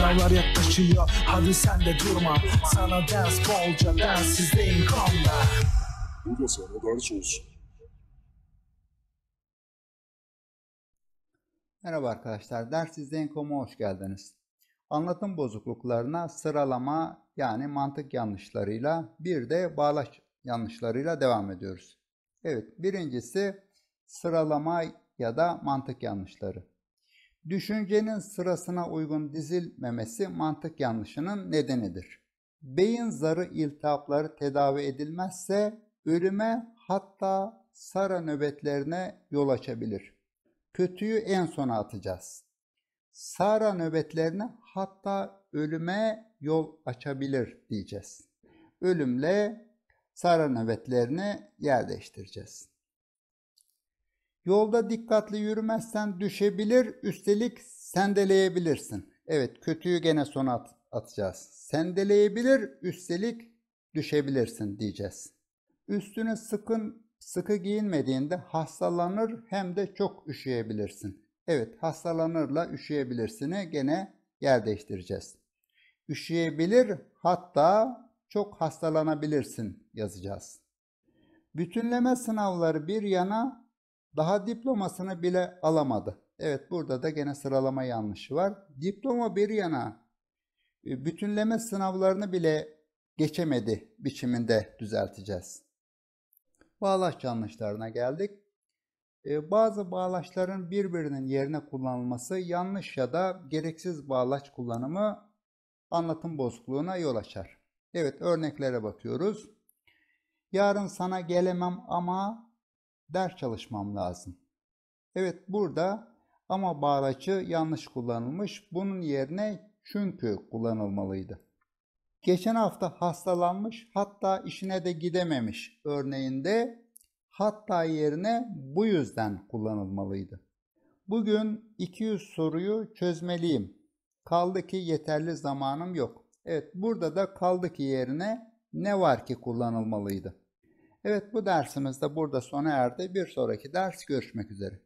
Sınavlar yaklaşıyor hadi sen de durma Sana ders bolca dersizdeyim kolla Bu da sana ders olsun Merhaba arkadaşlar, Dersizden.com'a hoş geldiniz. Anlatım bozukluklarına sıralama yani mantık yanlışlarıyla bir de bağlaç yanlışlarıyla devam ediyoruz. Evet, birincisi sıralama ya da mantık yanlışları. Düşüncenin sırasına uygun dizilmemesi mantık yanlışının nedenidir. Beyin zarı iltihapları tedavi edilmezse ölüme hatta sara nöbetlerine yol açabilir. Kötüyü en sona atacağız. Sara nöbetlerine hatta ölüme yol açabilir diyeceğiz. Ölümle sara nöbetlerini yerleştireceğiz. Yolda dikkatli yürümezsen düşebilir, üstelik sendeleyebilirsin. Evet, kötüyü gene sona at atacağız. Sendeleyebilir, üstelik düşebilirsin diyeceğiz. Üstünü sıkın, sıkı giyinmediğinde hastalanır hem de çok üşüyebilirsin. Evet, hastalanırla üşüyebilirsini gene yer değiştireceğiz. Üşüyebilir, hatta çok hastalanabilirsin yazacağız. Bütünleme sınavları bir yana daha diplomasını bile alamadı. Evet burada da gene sıralama yanlışı var. Diploma bir yana e, bütünleme sınavlarını bile geçemedi biçiminde düzelteceğiz. Bağlaç yanlışlarına geldik. E, bazı bağlaçların birbirinin yerine kullanılması yanlış ya da gereksiz bağlaç kullanımı anlatım bozukluğuna yol açar. Evet örneklere bakıyoruz. Yarın sana gelemem ama ders çalışmam lazım. Evet burada ama bağraçı yanlış kullanılmış. Bunun yerine çünkü kullanılmalıydı. Geçen hafta hastalanmış hatta işine de gidememiş örneğinde hatta yerine bu yüzden kullanılmalıydı. Bugün 200 soruyu çözmeliyim. Kaldı ki yeterli zamanım yok. Evet burada da kaldı ki yerine ne var ki kullanılmalıydı. Evet bu dersimiz de burada sona erdi. Bir sonraki ders görüşmek üzere.